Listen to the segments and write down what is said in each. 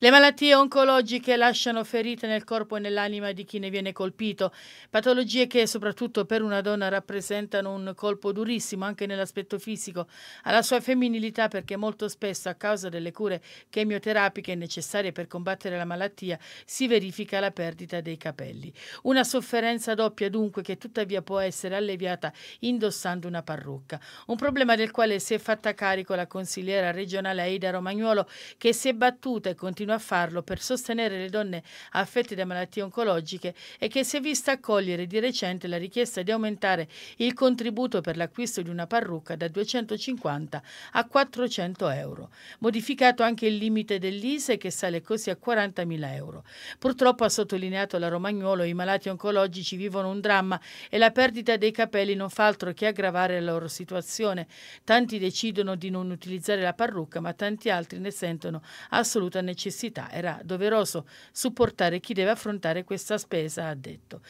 Le malattie oncologiche lasciano ferite nel corpo e nell'anima di chi ne viene colpito, patologie che soprattutto per una donna rappresentano un colpo durissimo anche nell'aspetto fisico, alla sua femminilità perché molto spesso a causa delle cure chemioterapiche necessarie per combattere la malattia si verifica la perdita dei capelli. Una sofferenza doppia dunque che tuttavia può essere alleviata indossando una parrucca, un problema del quale si è fatta carico la consigliera regionale Aida Romagnuolo che si è battuta e continua continua a farlo per sostenere le donne affette da malattie oncologiche e che si è vista accogliere di recente la richiesta di aumentare il contributo per l'acquisto di una parrucca da 250 a 400 euro. Modificato anche il limite dell'ISE che sale così a 40.000 euro. Purtroppo, ha sottolineato la Romagnolo, i malati oncologici vivono un dramma e la perdita dei capelli non fa altro che aggravare la loro situazione. Tanti decidono di non utilizzare la parrucca, ma tanti altri ne sentono assoluta necessità università era doveroso supportare chi deve affrontare questa spesa, ha detto.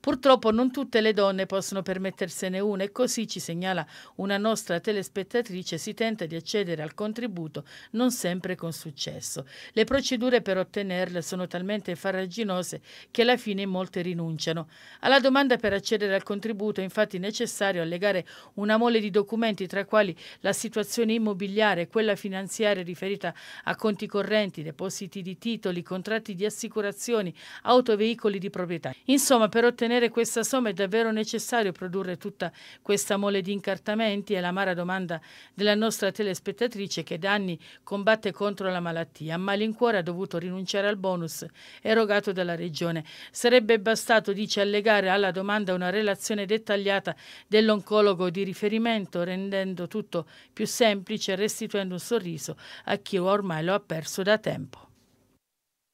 Purtroppo non tutte le donne possono permettersene una e così, ci segnala una nostra telespettatrice, si tenta di accedere al contributo non sempre con successo. Le procedure per ottenerle sono talmente farraginose che alla fine molte rinunciano. Alla domanda per accedere al contributo è infatti necessario allegare una mole di documenti tra quali la situazione immobiliare, quella finanziaria riferita a conti correnti, depositi siti di titoli, contratti di assicurazioni, auto e veicoli di proprietà. Insomma, per ottenere questa somma è davvero necessario produrre tutta questa mole di incartamenti? È l'amara domanda della nostra telespettatrice che da anni combatte contro la malattia. A malincuore ha dovuto rinunciare al bonus erogato dalla Regione. Sarebbe bastato, dice, allegare alla domanda una relazione dettagliata dell'oncologo di riferimento, rendendo tutto più semplice e restituendo un sorriso a chi ormai lo ha perso da tempo.